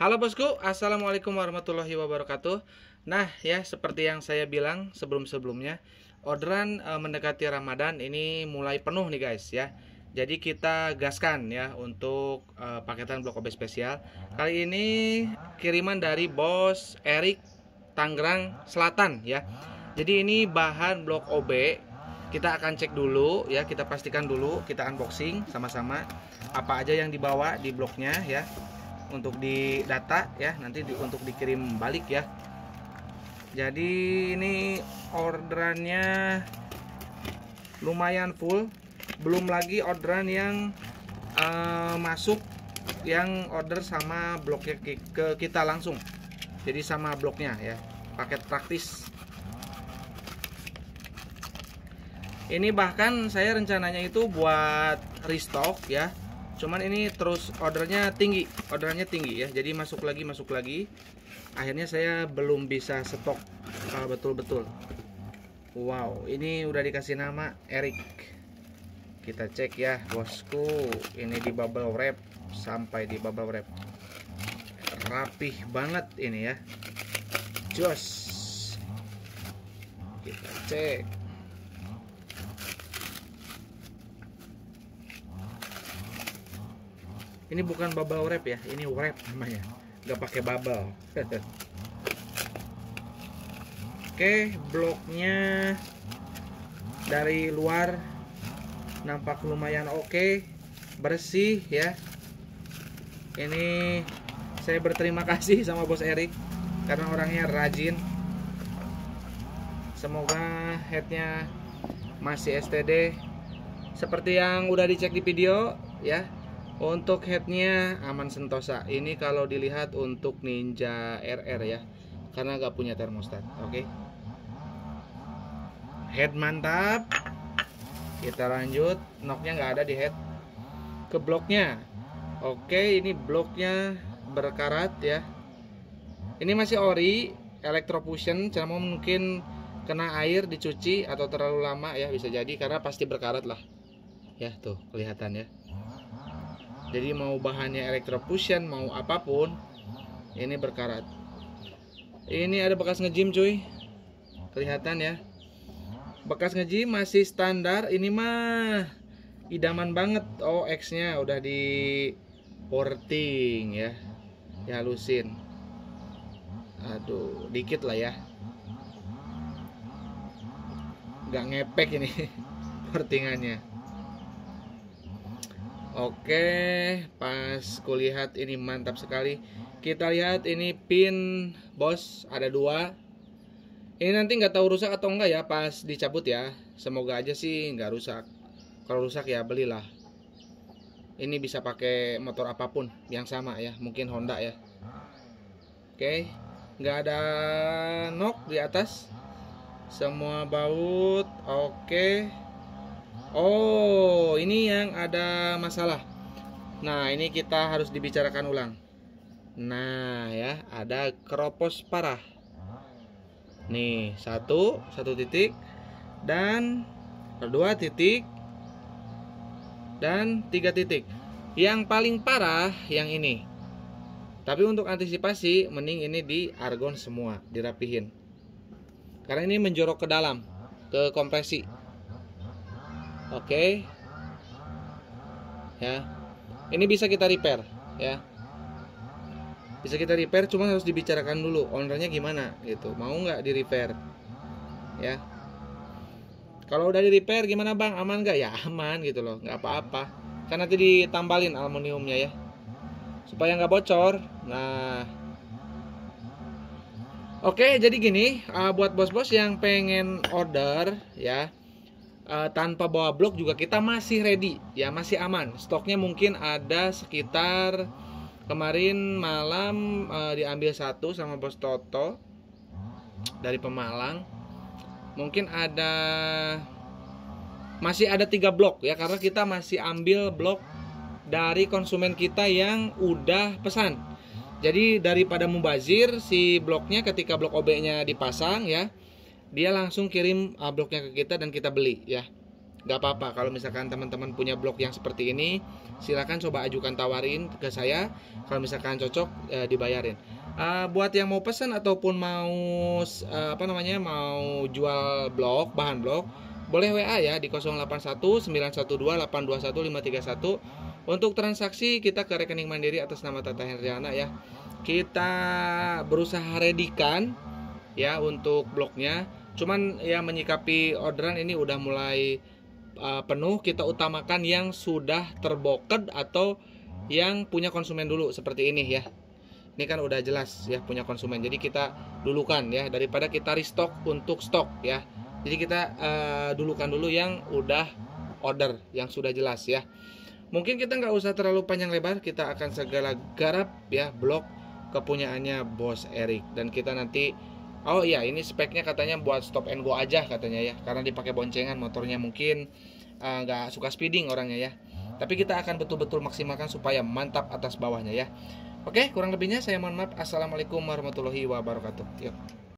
Halo bosku, assalamualaikum warahmatullahi wabarakatuh. Nah ya seperti yang saya bilang sebelum-sebelumnya, orderan e, mendekati Ramadan ini mulai penuh nih guys ya. Jadi kita gaskan ya untuk e, paketan blok OB spesial. Kali ini kiriman dari Bos Erik Tangerang Selatan ya. Jadi ini bahan blok OB kita akan cek dulu ya kita pastikan dulu kita unboxing sama-sama apa aja yang dibawa di bloknya ya untuk di data ya nanti di, untuk dikirim balik ya jadi ini orderannya lumayan full belum lagi orderan yang uh, masuk yang order sama bloknya ke, ke kita langsung jadi sama bloknya ya paket praktis ini bahkan saya rencananya itu buat restock ya cuman ini terus ordernya tinggi ordernya tinggi ya jadi masuk lagi masuk lagi akhirnya saya belum bisa stok ah, betul-betul wow ini udah dikasih nama Eric kita cek ya bosku ini di bubble wrap sampai di bubble wrap rapih banget ini ya Joss, kita cek ini bukan bubble wrap ya ini wrap namanya nggak pakai bubble oke bloknya dari luar nampak lumayan oke bersih ya ini saya berterima kasih sama bos Erik karena orangnya rajin semoga headnya masih STD seperti yang udah dicek di video ya untuk headnya aman sentosa. Ini kalau dilihat untuk Ninja RR ya, karena nggak punya termostat. Oke. Okay. Head mantap. Kita lanjut. Knocknya nggak ada di head. Ke bloknya. Oke, okay, ini bloknya berkarat ya. Ini masih ori, electrofusion, cuma mungkin kena air dicuci atau terlalu lama ya bisa jadi karena pasti berkarat lah. Ya tuh kelihatan ya jadi mau bahannya elektrofusion mau apapun ini berkarat ini ada bekas ngejim cuy kelihatan ya bekas ngejim masih standar ini mah idaman banget OX nya udah di porting ya dihalusin aduh dikit lah ya nggak ngepek ini portingannya Oke, pas kulihat ini mantap sekali. Kita lihat ini pin bos ada dua. Ini nanti nggak tahu rusak atau enggak ya pas dicabut ya. Semoga aja sih nggak rusak. Kalau rusak ya belilah. Ini bisa pakai motor apapun yang sama ya, mungkin Honda ya. Oke, nggak ada nok di atas. Semua baut, oke. Oh, ini yang ada masalah nah ini kita harus dibicarakan ulang nah ya ada keropos parah nih satu satu titik dan kedua titik dan tiga titik yang paling parah yang ini tapi untuk antisipasi mending ini di argon semua dirapihin karena ini menjorok ke dalam ke kompresi oke ya ini bisa kita repair ya bisa kita repair cuma harus dibicarakan dulu ownernya gimana gitu mau nggak di repair ya kalau udah di repair gimana bang aman nggak ya aman gitu loh nggak apa-apa kan nanti ditambalin aluminiumnya ya supaya nggak bocor nah oke jadi gini eh, buat bos-bos yang pengen order ya Eh, tanpa bawa blok juga kita masih ready ya masih aman stoknya mungkin ada sekitar kemarin malam uh, diambil satu sama bos Toto dari Pemalang mungkin ada masih ada tiga blok ya karena kita masih ambil blok dari konsumen kita yang udah pesan jadi daripada mubazir si bloknya ketika blok OB-nya dipasang ya dia langsung kirim uh, bloknya ke kita dan kita beli ya nggak apa-apa kalau misalkan teman-teman punya blok yang seperti ini silahkan coba ajukan tawarin ke saya kalau misalkan cocok e, dibayarin e, buat yang mau pesan ataupun mau e, apa namanya mau jual blok bahan blok boleh WA ya di 081912821531 untuk transaksi kita ke rekening Mandiri atas nama Tata Hendriana ya kita berusaha redikan ya untuk bloknya cuman ya menyikapi orderan ini udah mulai uh, penuh kita utamakan yang sudah terboket atau yang punya konsumen dulu seperti ini ya ini kan udah jelas ya punya konsumen jadi kita dulukan ya daripada kita restock untuk stok ya jadi kita uh, dulukan dulu yang udah order yang sudah jelas ya mungkin kita nggak usah terlalu panjang lebar kita akan segala garap ya blok kepunyaannya bos Erik dan kita nanti Oh iya, ini speknya katanya buat stop and go aja katanya ya, karena dipakai boncengan motornya mungkin eh, nggak uh, suka speeding orangnya ya. Tapi kita akan betul-betul maksimalkan supaya mantap atas bawahnya ya. Oke, kurang lebihnya saya mohon maaf. Assalamualaikum warahmatullahi wabarakatuh. Yuk.